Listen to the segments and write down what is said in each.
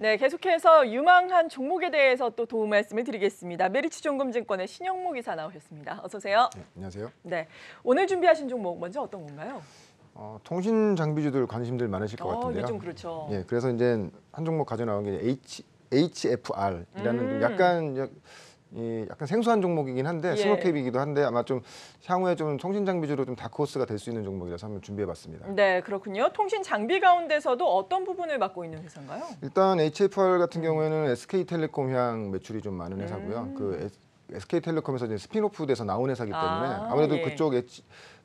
네, 계속해서 유망한 종목에 대해서 또 도움 말씀을 드리겠습니다. 메리츠종금증권의 신영모 기사 나오셨습니다. 어서 오세요. 네, 안녕하세요. 네, 오늘 준비하신 종목 먼저 어떤 건가요? 어, 통신 장비주들 관심들 많으실 것 어, 같은데요. 요즘 그렇죠. 예, 그래서 이제 한 종목 가져 나온 게 H, HFR이라는 음. 약간 이 약간 생소한 종목이긴 한데 예. 스몰캡이기도 한데 아마 좀 향후에 좀 통신 장비 주로 좀 다크호스가 될 수 있는 종목이라서 한번 준비해봤습니다. 네, 그렇군요. 통신 장비 가운데서도 어떤 부분을 맡고 있는 회사인가요? 일단 HFR 같은 경우에는 SK텔레콤 향 매출이 좀 많은 회사고요. 음. 그 SK텔레콤에서 이제 스피노프 돼서 나온 회사기 아, 때문에 아, 무래도 예. 그쪽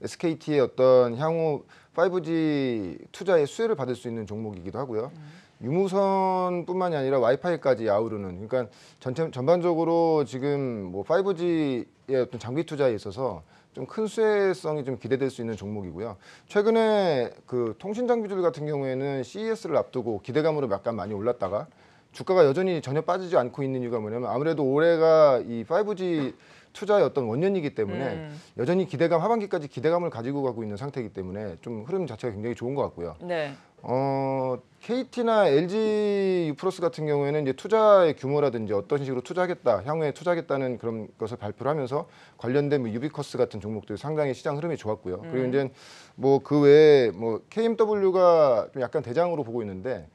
SKT의 어떤 향후 5G 투자의 수혜를 받을 수 있는 종목이기도 하고요. 음. 유무선뿐만이 아니라 와이파이까지 아우르는 그러니까 전체 전반적으로 지금 뭐 5G의 어떤 장비 투자에 있어서 좀 큰 수혜성이 좀 기대될 수 있는 종목이고요. 최근에 그 통신 장비들 같은 경우에는 CES를 앞두고 기대감으로 약간 많이 올랐다가 주가가 여전히 전혀 빠지지 않고 있는 이유가 뭐냐면 아무래도 올해가 이 5G 투자의 어떤 원년이기 때문에 음. 여전히 기대감 하반기까지 기대감을 가지고 가고 있는 상태이기 때문에 좀 흐름 자체가 굉장히 좋은 것 같고요. 네. 어, KT나 LG 유프로스 같은 경우에는 이제 투자의 규모라든지 어떤 식으로 투자하겠다, 향후에 투자하겠다는 그런 것을 발표를 하면서 관련된 뭐 유비커스 같은 종목들 상당히 시장 흐름이 좋았고요. 음. 그리고 이제 뭐 그 외에 뭐 KMW가 좀 약간 대장으로 보고 있는데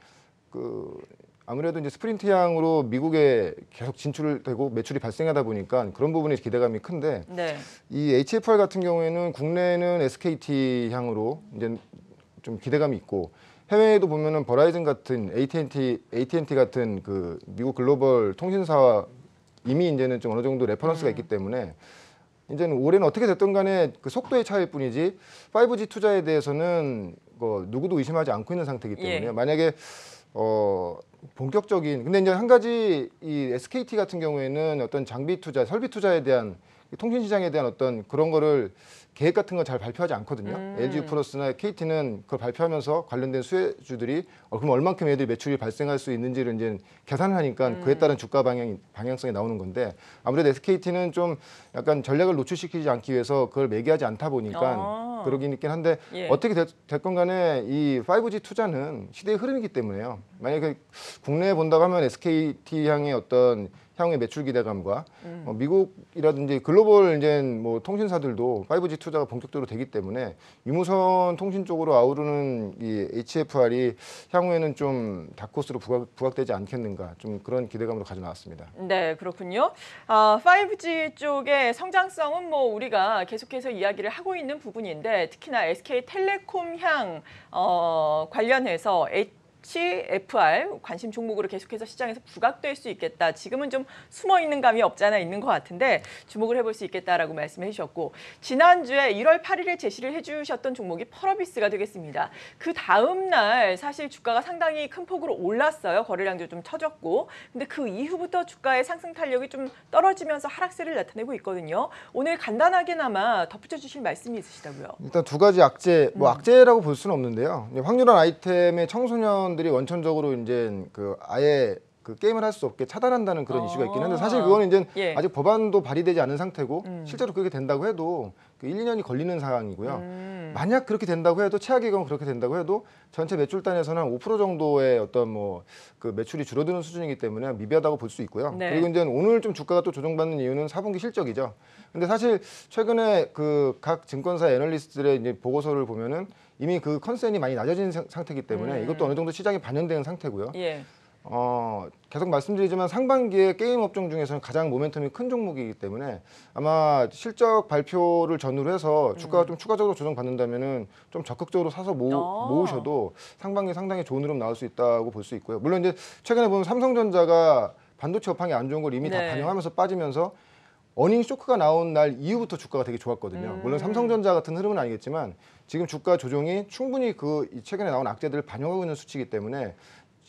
그 아무래도 이제 스프린트 향으로 미국에 계속 진출되고 매출이 발생하다 보니까 그런 부분이 기대감이 큰데 네. 이 HFR 같은 경우에는 국내는 에 SKT 향으로 이제 좀 기대감이 있고 해외에도 보면은 버라이즌 같은 AT&T, AT&T 같은 그 미국 글로벌 통신사와 이미 이제는 좀 어느 정도 레퍼런스가 음. 있기 때문에 이제는 올해는 어떻게 됐든 간에 그 속도의 차이일 뿐이지 5G 투자에 대해서는 뭐 누구도 의심하지 않고 있는 상태이기 예. 때문에 예. 만약에 어 본격적인 근데 이제 한 가지 이 SKT 같은 경우에는 어떤 장비 투자, 설비 투자에 대한 통신 시장에 대한 어떤 그런 거를 계획 같은 거 잘 발표하지 않거든요. 음. LG 플러스나 KT는 그걸 발표하면서 관련된 수혜주들이 어, 그럼 얼만큼 애들이 매출이 발생할 수 있는지를 이제 계산을 하니까 음. 그에 따른 주가 방향 방향성이 나오는 건데 아무래도 SKT는 좀 약간 전략을 노출시키지 않기 위해서 그걸 매개하지 않다 보니까 어. 그러긴 있긴 한데 예. 어떻게 됐, 건 간에 이 5G 투자는 시대의 흐름이기 때문에요. 만약에 국내에 본다고 하면 SKT 향의 어떤 향후의 매출 기대감과 음. 어, 미국이라든지 글로벌 이제 뭐 통신사들도 5G 투자가 본격적으로 되기 때문에 유무선 통신 쪽으로 아우르는 이 HFR이 향후에는 좀 다코스로 부각, 부각되지 않겠는가 좀 그런 기대감으로 가져나왔습니다. 네, 그렇군요. 아, 어, 5G 쪽의 성장성은 뭐 우리가 계속해서 이야기를 하고 있는 부분인데 특히나 SK텔레콤 향 어, 관련해서 CFR 관심 종목으로 계속해서 시장에서 부각될 수 있겠다. 지금은 좀 숨어 있는 감이 없지 않아 있는 것 같은데 주목을 해볼 수 있겠다라고 말씀해 주셨고 지난주에 1월 8일에 제시를 해주셨던 종목이 펄어비스가 되겠습니다. 그 다음 날 사실 주가가 상당히 큰 폭으로 올랐어요. 거래량도 좀 쳐졌고 근데 그 이후부터 주가의 상승 탄력이 좀 떨어지면서 하락세를 나타내고 있거든요. 오늘 간단하게나마 덧붙여 주실 말씀이 있으시다고요. 일단 두 가지 악재, 뭐 음. 악재라고 볼 수는 없는데요. 확률한 아이템의 청소년 사원들이 원천적으로 이제 그 아예 그 게임을 할 수 없게 차단한다는 그런 어 이슈가 있긴 한데 사실 아, 그거는 이제 예. 아직 법안도 발의되지 않은 상태고 음. 실제로 그렇게 된다고 해도 그 1, 2년이 걸리는 상황이고요. 음. 만약 그렇게 된다고 해도 최악의 경우 그렇게 된다고 해도 전체 매출단에서는 한5% 정도의 어떤 뭐 그 매출이 줄어드는 수준이기 때문에 미비하다고 볼 수 있고요. 네. 그리고 이제 오늘 좀 주가가 또 조정받는 이유는 4분기 실적이죠. 근데 사실 최근에 그 각 증권사 애널리스트들의 이제 보고서를 보면은 이미 그 컨센이 많이 낮아진 상태이기 때문에 음. 이것도 어느 정도 시장에 반영되는 상태고요. 예. 어, 계속 말씀드리지만 상반기에 게임 업종 중에서는 가장 모멘텀이 큰 종목이기 때문에 아마 실적 발표를 전후로 해서 주가가 음. 좀 추가적으로 조정받는다면은 좀 적극적으로 사서 모으, 어. 모으셔도 상반기 상당히 좋은 흐름 나올 수 있다고 볼 수 있고요. 물론 이제 최근에 보면 삼성전자가 반도체 업황이 안 좋은 걸 이미 네. 다 반영하면서 빠지면서 어닝 쇼크가 나온 날 이후부터 주가가 되게 좋았거든요. 음. 물론 삼성전자 같은 흐름은 아니겠지만 지금 주가 조정이 충분히 그 최근에 나온 악재들을 반영하고 있는 수치이기 때문에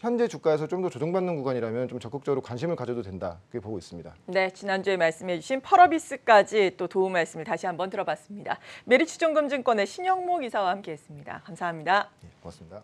현재 주가에서 좀 더 조정받는 구간이라면 좀 적극적으로 관심을 가져도 된다. 그게 보고 있습니다. 네, 지난주에 말씀해 주신 펄어비스까지 또 도움 말씀을 다시 한번 들어봤습니다. 메리츠증금증권의 신영모 기사와 함께했습니다. 감사합니다. 네, 고맙습니다.